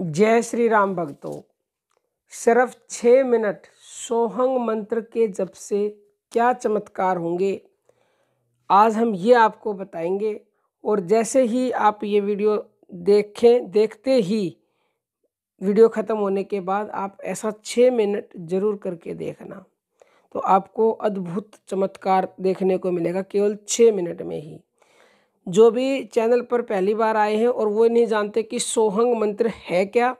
जय श्री राम भक्तों सिर्फ छः मिनट सोहंग मंत्र के जब से क्या चमत्कार होंगे आज हम ये आपको बताएंगे और जैसे ही आप ये वीडियो देखें देखते ही वीडियो ख़त्म होने के बाद आप ऐसा छः मिनट ज़रूर करके देखना तो आपको अद्भुत चमत्कार देखने को मिलेगा केवल छः मिनट में ही जो भी चैनल पर पहली बार आए हैं और वो नहीं जानते कि सोहंग मंत्र है क्या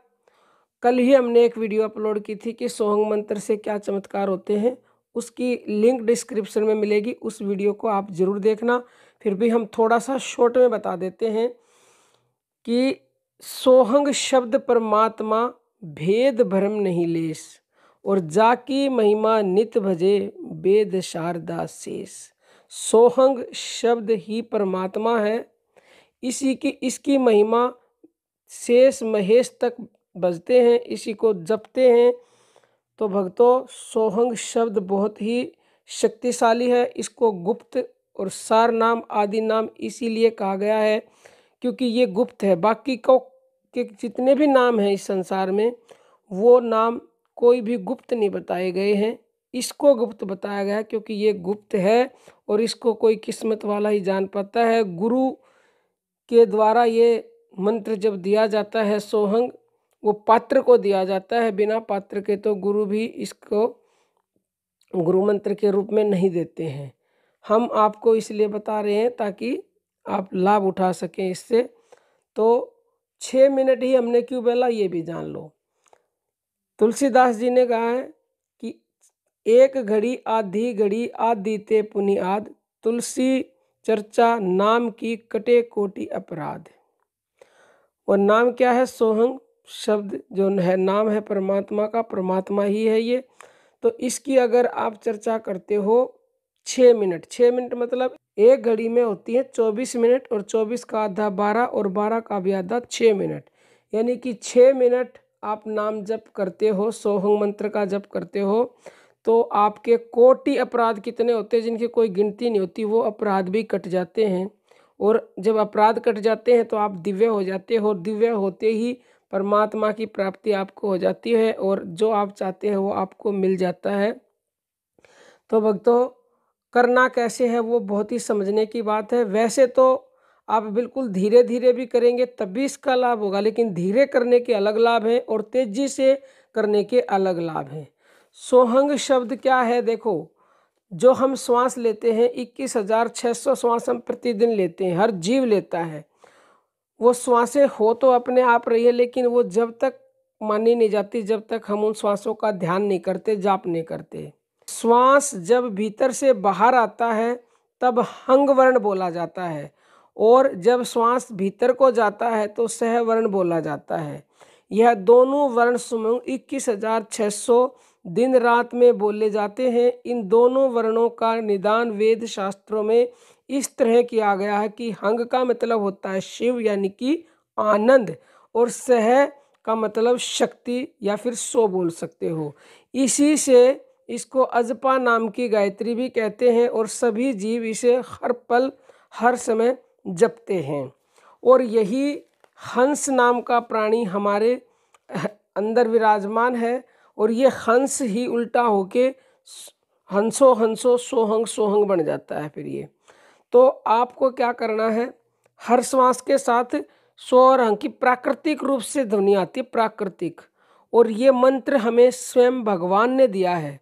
कल ही हमने एक वीडियो अपलोड की थी कि सोहंग मंत्र से क्या चमत्कार होते हैं उसकी लिंक डिस्क्रिप्शन में मिलेगी उस वीडियो को आप ज़रूर देखना फिर भी हम थोड़ा सा शॉर्ट में बता देते हैं कि सोहंग शब्द परमात्मा भेद भ्रम नहीं लेस और जाकी महिमा नित भजे वेद शारदा शेष सोहंग शब्द ही परमात्मा है इसी की इसकी महिमा शेष महेश तक बजते हैं इसी को जपते हैं तो भक्तों सोहंग शब्द बहुत ही शक्तिशाली है इसको गुप्त और सार नाम आदि नाम इसीलिए कहा गया है क्योंकि ये गुप्त है बाकी को के जितने भी नाम हैं इस संसार में वो नाम कोई भी गुप्त नहीं बताए गए हैं इसको गुप्त बताया गया क्योंकि ये गुप्त है और इसको कोई किस्मत वाला ही जान पाता है गुरु के द्वारा ये मंत्र जब दिया जाता है सोहंग वो पात्र को दिया जाता है बिना पात्र के तो गुरु भी इसको गुरु मंत्र के रूप में नहीं देते हैं हम आपको इसलिए बता रहे हैं ताकि आप लाभ उठा सकें इससे तो छः मिनट ही हमने क्यों बेला ये भी जान लो तुलसीदास जी ने कहा है एक घड़ी आधी घड़ी आदि ते पुनियाद तुलसी चर्चा नाम की कटे कोटि अपराध और नाम क्या है सोहंग शब्द जो है नाम है परमात्मा का परमात्मा ही है ये तो इसकी अगर आप चर्चा करते हो छः मिनट छः मिनट मतलब एक घड़ी में होती है चौबीस मिनट और चौबीस का आधा बारह और बारह का भी आधा छः मिनट यानी कि छः मिनट आप नाम जप करते हो सोहंग मंत्र का जप करते हो तो आपके कोटि अपराध कितने होते हैं जिनकी कोई गिनती नहीं होती वो अपराध भी कट जाते हैं और जब अपराध कट जाते हैं तो आप दिव्य हो जाते हो और दिव्य होते ही परमात्मा की प्राप्ति आपको हो जाती है और जो आप चाहते हैं वो आपको मिल जाता है तो भक्तों करना कैसे है वो बहुत ही समझने की बात है वैसे तो आप बिल्कुल धीरे धीरे भी करेंगे तब भी इसका लाभ होगा लेकिन धीरे करने के अलग लाभ हैं और तेज़ी से करने के अलग लाभ हैं सोहंग शब्द क्या है देखो जो हम श्वास लेते हैं इक्कीस हज़ार छः सौ श्वास हम प्रतिदिन लेते हैं हर जीव लेता है वो श्वासें हो तो अपने आप रही है लेकिन वो जब तक मानी नहीं जाती जब तक हम उन श्वासों का ध्यान नहीं करते जाप नहीं करते श्वास जब भीतर से बाहर आता है तब हंग वर्ण बोला जाता है और जब श्वास भीतर को जाता है तो सह वर्ण बोला जाता है यह दोनों वर्ण समूह इक्कीस हज़ार छः सौ दिन रात में बोले जाते हैं इन दोनों वर्णों का निदान वेद शास्त्रों में इस तरह किया गया है कि हंग का मतलब होता है शिव यानी कि आनंद और सह का मतलब शक्ति या फिर सो बोल सकते हो इसी से इसको अजपा नाम की गायत्री भी कहते हैं और सभी जीव इसे हर पल हर समय जपते हैं और यही हंस नाम का प्राणी हमारे अंदर विराजमान है और ये हंस ही उल्टा होके हंसो हंसो सोहंग सोहंग बन जाता है फिर ये तो आपको क्या करना है हर श्वास के साथ सो और हंग की प्राकृतिक रूप से ध्वनि आती है प्राकृतिक और ये मंत्र हमें स्वयं भगवान ने दिया है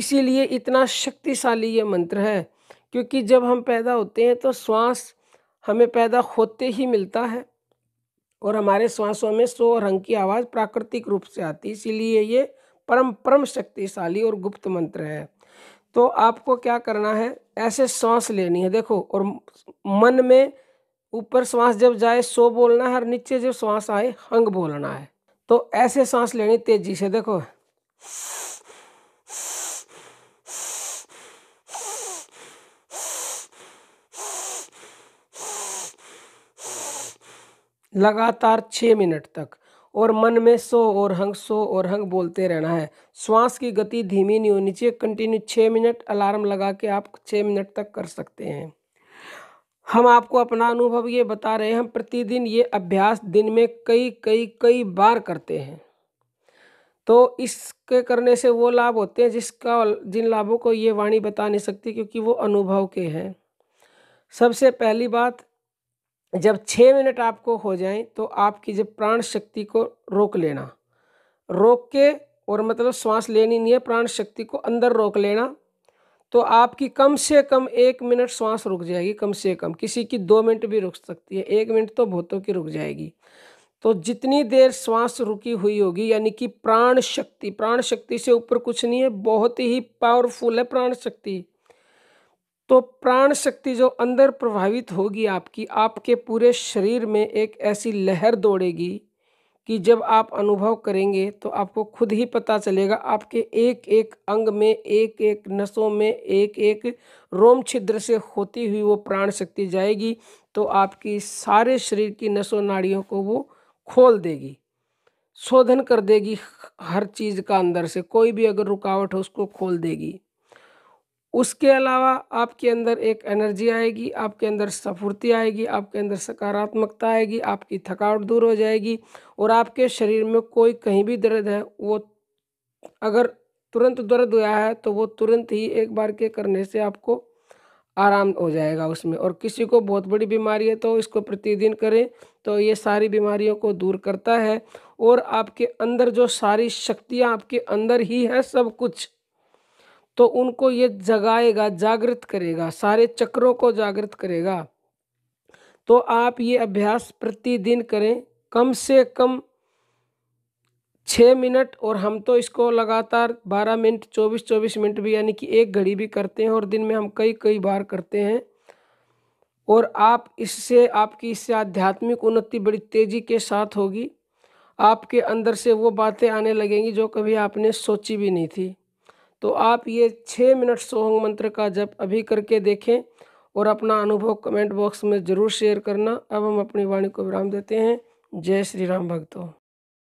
इसीलिए इतना शक्तिशाली ये मंत्र है क्योंकि जब हम पैदा होते हैं तो श्वास हमें पैदा होते ही मिलता है और हमारे श्वासों में सो और रंग की आवाज़ प्राकृतिक रूप से आती इसीलिए ये परम परम शक्तिशाली और गुप्त मंत्र है तो आपको क्या करना है ऐसे सांस लेनी है देखो और मन में ऊपर श्वास जब जाए सो बोलना है और नीचे जब श्वास आए हंग बोलना है तो ऐसे सांस लेनी तेजी से देखो लगातार छः मिनट तक और मन में सो और हंग सो और हंग बोलते रहना है श्वास की गति धीमी नहीं होनी चाहिए कंटिन्यू छः मिनट अलार्म लगा के आप छः मिनट तक कर सकते हैं हम आपको अपना अनुभव ये बता रहे हैं हम प्रतिदिन ये अभ्यास दिन में कई कई कई बार करते हैं तो इसके करने से वो लाभ होते हैं जिसका जिन लाभों को ये वाणी बता नहीं सकती क्योंकि वो अनुभव के हैं सबसे पहली बात जब छः मिनट आपको हो जाए तो आपकी जब प्राण शक्ति को रोक लेना रोक के और मतलब श्वास लेनी नहीं है प्राण शक्ति को अंदर रोक लेना तो आपकी कम से कम एक मिनट श्वास रुक जाएगी कम से कम किसी की दो मिनट भी रुक सकती है एक मिनट तो भूतों की रुक जाएगी तो जितनी देर श्वास रुकी हुई होगी यानी कि प्राण शक्ति प्राण शक्ति से ऊपर कुछ नहीं है बहुत ही पावरफुल है प्राण शक्ति तो प्राण शक्ति जो अंदर प्रभावित होगी आपकी आपके पूरे शरीर में एक ऐसी लहर दौड़ेगी कि जब आप अनुभव करेंगे तो आपको खुद ही पता चलेगा आपके एक एक अंग में एक एक नसों में एक एक रोम छिद्र से होती हुई वो प्राण शक्ति जाएगी तो आपकी सारे शरीर की नसों नाड़ियों को वो खोल देगी शोधन कर देगी हर चीज़ का अंदर से कोई भी अगर रुकावट हो उसको खोल देगी उसके अलावा आपके अंदर एक एनर्जी आएगी आपके अंदर स्फूर्ति आएगी आपके अंदर सकारात्मकता आएगी आपकी थकावट दूर हो जाएगी और आपके शरीर में कोई कहीं भी दर्द है वो अगर तुरंत दर्द हुआ है तो वो तुरंत ही एक बार के करने से आपको आराम हो जाएगा उसमें और किसी को बहुत बड़ी बीमारी है तो इसको प्रतिदिन करें तो ये सारी बीमारियों को दूर करता है और आपके अंदर जो सारी शक्तियाँ आपके अंदर ही है सब कुछ तो उनको ये जगाएगा जागृत करेगा सारे चक्रों को जागृत करेगा तो आप ये अभ्यास प्रतिदिन करें कम से कम छः मिनट और हम तो इसको लगातार बारह मिनट चौबीस चौबीस मिनट भी यानी कि एक घड़ी भी करते हैं और दिन में हम कई कई बार करते हैं और आप इससे आपकी इससे आध्यात्मिक उन्नति बड़ी तेज़ी के साथ होगी आपके अंदर से वो बातें आने लगेंगी जो कभी आपने सोची भी नहीं थी तो आप ये छः मिनट सोहंग मंत्र का जप अभी करके देखें और अपना अनुभव कमेंट बॉक्स में ज़रूर शेयर करना अब हम अपनी वाणी को विराम देते हैं जय श्री राम भक्तों